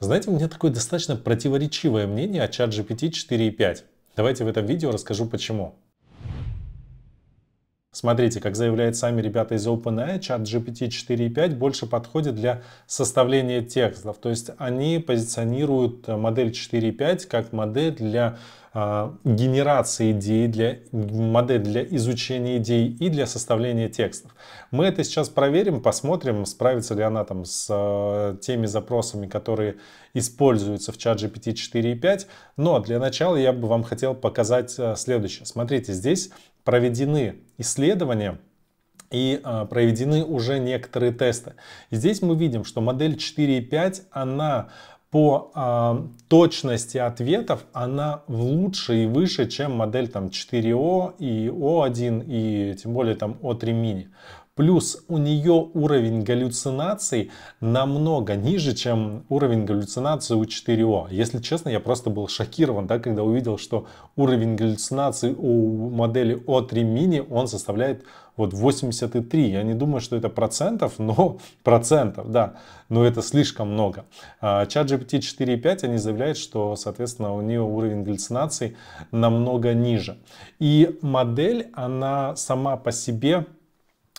Знаете, у меня такое достаточно противоречивое мнение о ChatGPT 4.5. Давайте в этом видео расскажу почему. Смотрите, как заявляют сами ребята из OpenAI, чат GPT 4.5 больше подходит для составления текстов. То есть они позиционируют модель 4.5 как модель для э, генерации идей, для, модель для изучения идей и для составления текстов. Мы это сейчас проверим, посмотрим, справится ли она там с э, теми запросами, которые используются в чат GPT 4.5. Но для начала я бы вам хотел показать а, следующее. Смотрите, здесь проведены исследования и а, проведены уже некоторые тесты. И здесь мы видим, что модель 4.5, она по э, точности ответов, она лучше и выше, чем модель там 4 О и О 1 и тем более там О 3 мини. Плюс у нее уровень галлюцинаций намного ниже, чем уровень галлюцинации у 4О. Если честно, я просто был шокирован, да, когда увидел, что уровень галлюцинаций у модели O3 mini, он составляет вот 83. Я не думаю, что это процентов, но процентов, да. Но это слишком много. А, чат GPT 4.5, они заявляют, что, соответственно, у нее уровень галлюцинаций намного ниже. И модель, она сама по себе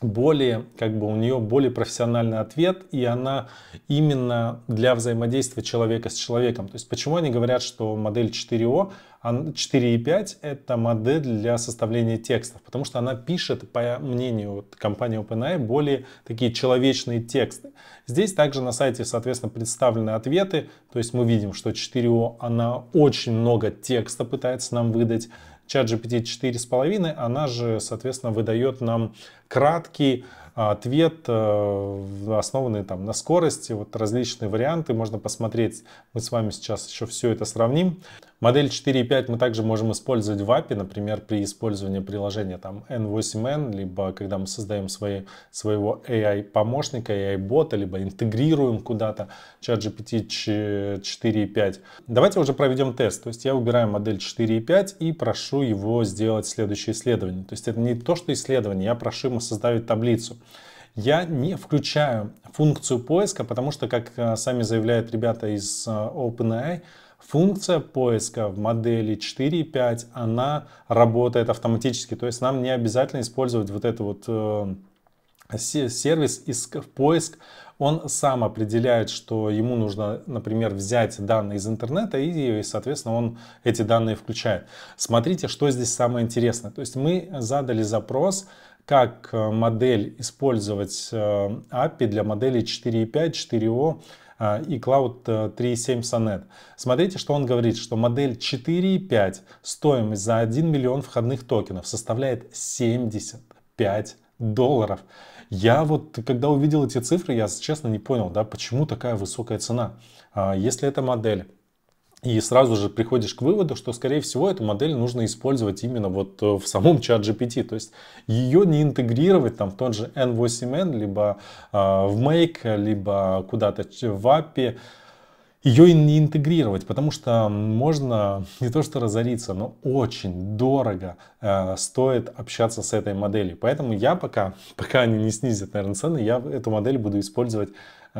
более, как бы у нее более профессиональный ответ, и она именно для взаимодействия человека с человеком. То есть почему они говорят, что модель 4О, 4.5 а это модель для составления текстов, потому что она пишет, по мнению компании OpenAI, более такие человечные тексты. Здесь также на сайте, соответственно, представлены ответы, то есть мы видим, что 4О, она очень много текста пытается нам выдать, Чат ChatGPT 4.5, она же, соответственно, выдает нам краткий а, ответ, э, основанный там на скорости, вот различные варианты можно посмотреть. Мы с вами сейчас еще все это сравним. Модель 4.5 мы также можем использовать в API, например, при использовании приложения там N8N, либо когда мы создаем свои, своего AI-помощника, AI-бота, либо интегрируем куда-то чат GPT 4.5. Давайте уже проведем тест. То есть я выбираю модель 4.5 и прошу его сделать следующее исследование. То есть это не то, что исследование, я прошу ему создать таблицу я не включаю функцию поиска, потому что, как э, сами заявляют ребята из э, OpenAI, функция поиска в модели 4.5, она работает автоматически. То есть нам не обязательно использовать вот это вот э, сервис в поиск, он сам определяет, что ему нужно, например, взять данные из интернета, и, соответственно, он эти данные включает. Смотрите, что здесь самое интересное. То есть мы задали запрос, как э, модель использовать э, API для модели 4.5, 4o и Cloud 3.7 э, Sonnet. Смотрите, что он говорит, что модель 4.5 стоимость за 1 миллион входных токенов составляет 75 долларов. Я вот, когда увидел эти цифры, я, честно, не понял, да, почему такая высокая цена. А, если это модель, и сразу же приходишь к выводу, что, скорее всего, эту модель нужно использовать именно вот э, в самом чат GPT. То есть ее не интегрировать там в тот же N8N, либо э, в Make, либо куда-то в API ее не интегрировать, потому что можно не то что разориться, но очень дорого э, стоит общаться с этой моделью. Поэтому я пока, пока они не снизят, наверное, цены, я эту модель буду использовать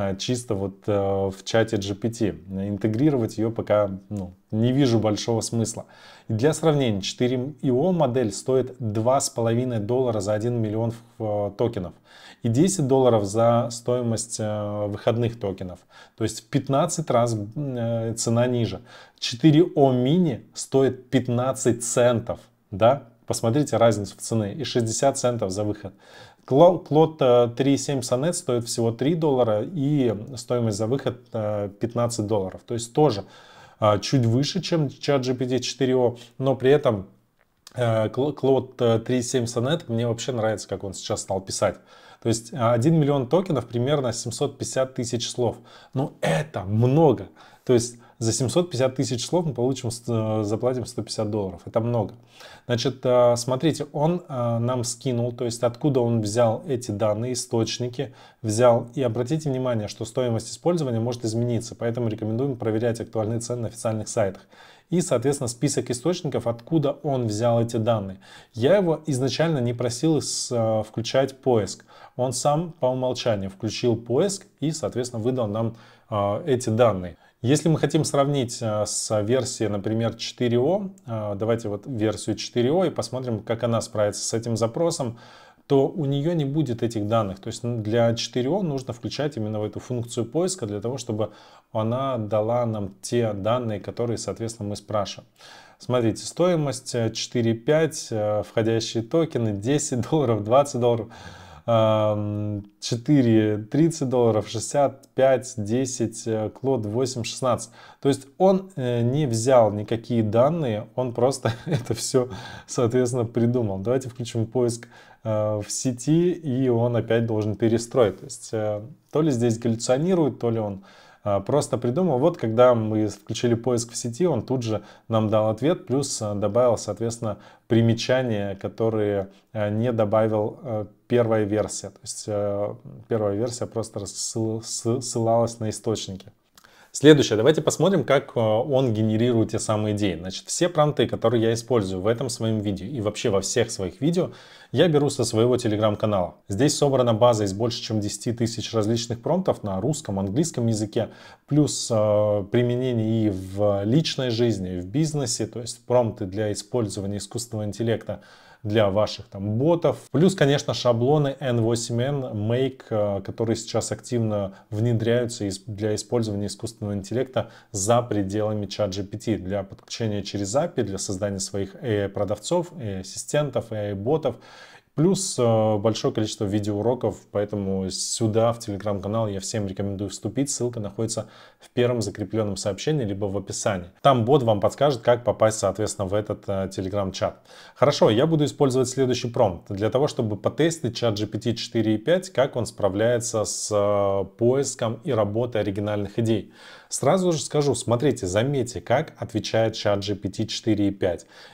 а, чисто вот э, в чате GPT. Интегрировать ее пока ну, не вижу большого смысла. для сравнения, 4IO модель стоит 2,5 доллара за 1 миллион э, токенов и 10 долларов за стоимость э, выходных токенов. То есть в 15 раз цена ниже. 4O мини стоит 15 центов. Да? Посмотрите разницу в цены и 60 центов за выход. Клод 3.7 э, сонет стоит всего 3 доллара и стоимость за выход 15 э, долларов. То есть тоже э, чуть выше, чем чат GPT 4o, но при этом Клод 3.7 сонет мне вообще нравится, как он сейчас стал писать. То есть 1 миллион токенов примерно 750 тысяч слов. Но ну, это много. То есть за 750 тысяч слов мы получим, заплатим 150 долларов. Это много. Значит, э, смотрите, он э, нам скинул, то есть откуда он взял эти данные, источники, взял. И обратите внимание, что стоимость использования может измениться, поэтому рекомендуем проверять актуальные цены на официальных сайтах и, соответственно, список источников, откуда он взял эти данные. Я его изначально не просил э, включать поиск. Он сам по умолчанию включил поиск и, соответственно, выдал нам эти данные. Если мы хотим сравнить э, с версией, например, 4 4.0, э, давайте вот версию 4 4.0 и посмотрим, как она справится с этим запросом, то у нее не будет этих данных. То есть для 4 4.0 нужно включать именно в эту функцию поиска для того, чтобы она дала нам те данные, которые, соответственно, мы спрашиваем. Смотрите, стоимость 4.5, э, входящие токены 10 долларов, 20 долларов. 4, 30 долларов, 65, 10, э, Клод 8, 16. То есть он э, не взял никакие данные, он просто это все, соответственно, придумал. Давайте включим поиск э, в сети, и он опять должен перестроить. То есть то ли здесь галлюционирует, то ли он а, просто придумал. Вот когда мы включили поиск в сети, он тут же нам дал ответ, плюс а, добавил, соответственно, примечания, которые а, не добавил первая версия. То есть первая версия просто ссылалась на источники. Следующее, давайте посмотрим, как э, он генерирует те самые идеи. Значит, все пранты, которые я использую в этом своем видео и вообще во всех своих видео, я беру со своего телеграм-канала. Здесь собрана база из больше чем 10 тысяч различных промптов на русском, английском языке, плюс э, применение и в личной жизни, и в бизнесе, то есть промпты для использования искусственного интеллекта для ваших там ботов. Плюс, конечно, шаблоны N8N Make, э, которые сейчас активно внедряются для использования искусственного интеллекта за пределами чат GPT, для подключения через API, для создания своих AI-продавцов, AI-ассистентов, AI-ботов Плюс э, большое количество видеоуроков, поэтому сюда, в телеграм-канал, я всем рекомендую вступить. Ссылка находится в первом закрепленном сообщении, либо в описании. Там бот вам подскажет, как попасть, соответственно, в этот э, телеграм-чат. Хорошо, я буду использовать следующий промпт для того, чтобы потестить чат GPT 4.5, как он справляется с э, поиском и работой оригинальных идей. Сразу же скажу, смотрите, заметьте, как отвечает чат GPT 4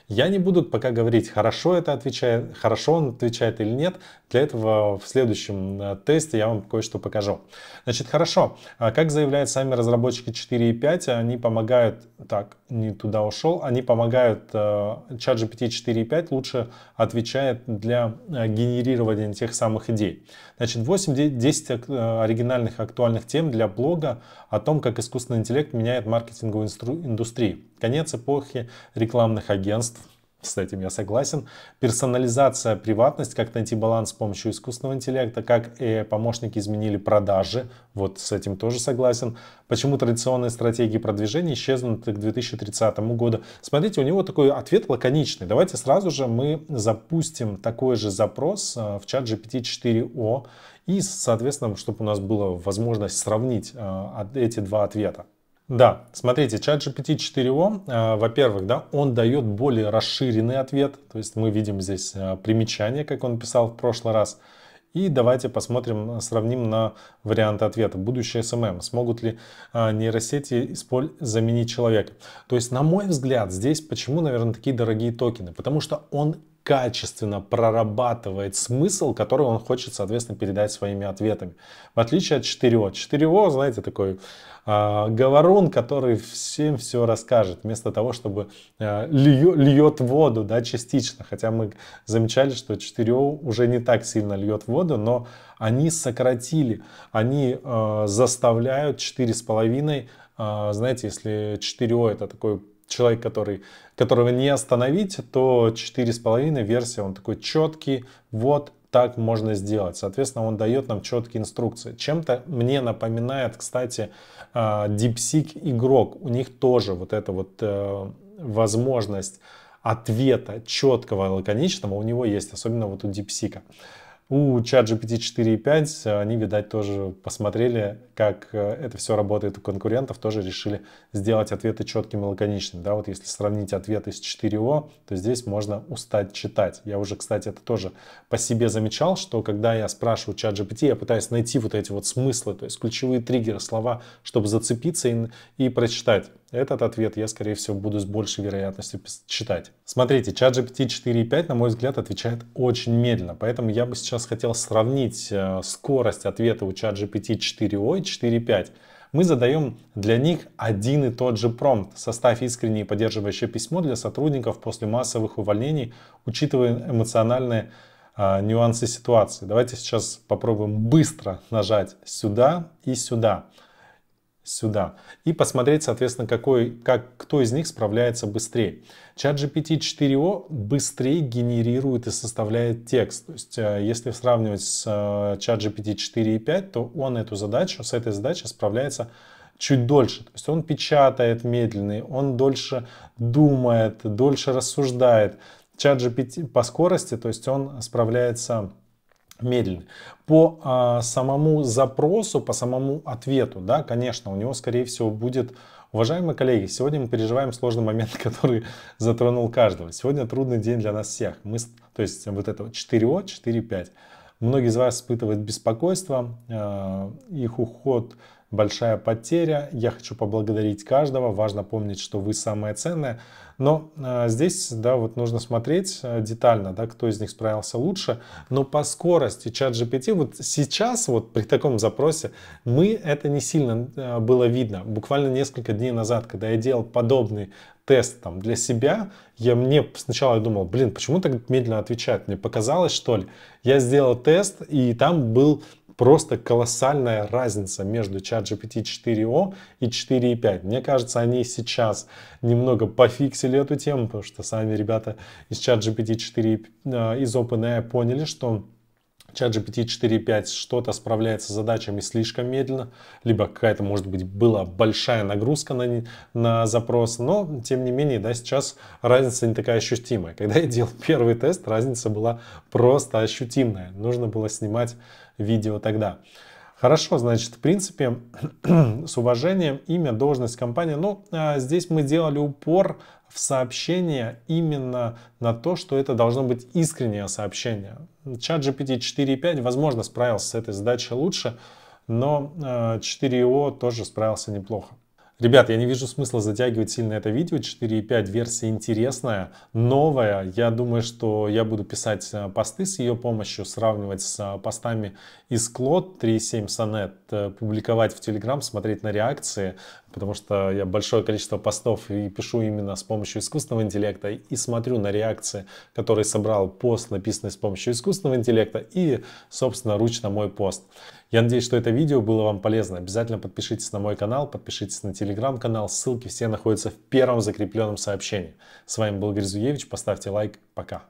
Я не буду пока говорить, хорошо это отвечает, хорошо он отвечает или нет. Для этого в следующем э, тесте я вам кое-что покажу. Значит, хорошо. А как заявляют сами разработчики 4.5, они помогают... Так, не туда ушел. Они помогают... Чат GPT 4 лучше отвечает для э, генерирования тех самых идей. Значит, 8-10 э, оригинальных актуальных тем для блога о том, как искусство искусственный интеллект меняет маркетинговую индустрию. Конец эпохи рекламных агентств, с этим я согласен. Персонализация, приватность, как найти баланс с помощью искусственного интеллекта, как э, помощники изменили продажи, вот с этим тоже согласен. Почему традиционные стратегии продвижения исчезнут к 2030 году? Смотрите, у него такой ответ лаконичный. Давайте сразу же мы запустим такой же запрос э, в чат GPT-4o и, соответственно, чтобы у нас была возможность сравнить э, эти два ответа. Да, смотрите, чат GPT 4O, а, во-первых, да, он дает более расширенный ответ, то есть мы видим здесь а, примечание, как он писал в прошлый раз, и давайте посмотрим, а, сравним на варианты ответа. Будущее СММ. Смогут ли а, нейросети исполь... заменить человека? То есть, на мой взгляд, здесь почему, наверное, такие дорогие токены? Потому что он качественно прорабатывает смысл, который он хочет, соответственно, передать своими ответами. В отличие от 4О. 4О, знаете, такой э, говорун, который всем все расскажет, вместо того, чтобы э, а, льет, льет воду, да, частично. Хотя мы замечали, что 4О уже не так сильно льет воду, но они сократили, они э, заставляют 4,5, э, знаете, если 4О это такой человек, который, которого не остановить, то 4,5 версия, он такой четкий, вот так можно сделать. Соответственно, он дает нам четкие инструкции. Чем-то мне напоминает, кстати, а, DeepSeek игрок. У них тоже вот эта вот э, возможность ответа четкого, лаконичного у него есть, особенно вот у DeepSeek. У ChatGPT 4.5 э, они, видать, тоже посмотрели, как э, это все работает у конкурентов, тоже решили сделать ответы четкими и лаконичными. Да, вот если сравнить ответы с О, то здесь можно устать читать. Я уже, кстати, это тоже по себе замечал, что когда я спрашиваю ChatGPT, я пытаюсь найти вот эти вот смыслы, то есть ключевые триггеры, слова, чтобы зацепиться и, и прочитать этот ответ я, скорее всего, буду с большей вероятностью читать. Смотрите, чат GPT 4.5, на мой взгляд, отвечает очень медленно, поэтому я бы сейчас хотел сравнить э, скорость ответа у чат GPT 4.0 и 4.5 мы задаем для них один и тот же промпт. Составь искреннее и поддерживающее письмо для сотрудников после массовых увольнений, учитывая эмоциональные э, нюансы ситуации. Давайте сейчас попробуем быстро нажать сюда и сюда сюда и посмотреть, соответственно, какой, как, кто из них справляется быстрее. Чат GPT 4o быстрее генерирует и составляет текст. То есть, э, если сравнивать с э, чат GPT 4.5, то он эту задачу, с этой задачей справляется чуть дольше. То есть он печатает медленнее, он дольше думает, дольше рассуждает. Чат GPT по скорости, то есть он справляется медленный. По а, самому запросу, по самому ответу, да, конечно, у него, скорее всего, будет... Уважаемые коллеги, сегодня мы переживаем сложный момент, который затронул каждого. Сегодня трудный день для нас всех. Мы, то есть вот это 4О, 4-5. Многие из вас испытывают беспокойство, э, их уход большая потеря. Я хочу поблагодарить каждого. Важно помнить, что вы самое ценное. Но э, здесь, да, вот нужно смотреть э, детально, да, кто из них справился лучше. Но по скорости чат GPT, вот сейчас, вот при таком запросе, мы это не сильно э, было видно. Буквально несколько дней назад, когда я делал подобный тест там для себя, я мне сначала думал, блин, почему так медленно отвечает? Мне показалось, что ли? Я сделал тест, и там был просто колоссальная разница между ChatGPT 4.0 и 4.5. Мне кажется, они сейчас немного пофиксили эту тему, потому что сами ребята из ChatGPT 4, э, из OpenAI поняли, что ChatGPT 4.5 что-то справляется с задачами слишком медленно, либо какая-то, может быть, была большая нагрузка на, на запрос, но, тем не менее, да, сейчас разница не такая ощутимая. Когда я делал первый тест, разница была просто ощутимая. Нужно было снимать видео тогда. Хорошо, значит, в принципе, с уважением имя, должность, компания. Ну, а, здесь мы делали упор в сообщение именно на то, что это должно быть искреннее сообщение. Чат GPT 4.5, возможно, справился с этой задачей лучше, но 4.0 а, тоже справился неплохо. Ребят, я не вижу смысла затягивать сильно это видео. 4.5 версия интересная, новая. Я думаю, что я буду писать э, посты с ее помощью, сравнивать с э, постами из Клод 3.7 Sonnet, э, публиковать в Telegram, смотреть на реакции, потому что я большое количество постов и пишу именно с помощью искусственного интеллекта и смотрю на реакции, которые собрал пост, написанный с помощью искусственного интеллекта и, собственно, ручно мой пост. Я надеюсь, что это видео было вам полезно. Обязательно подпишитесь на мой канал, подпишитесь на телеграм-канал. Ссылки все находятся в первом закрепленном сообщении. С вами был Гризуевич. Поставьте лайк. Пока.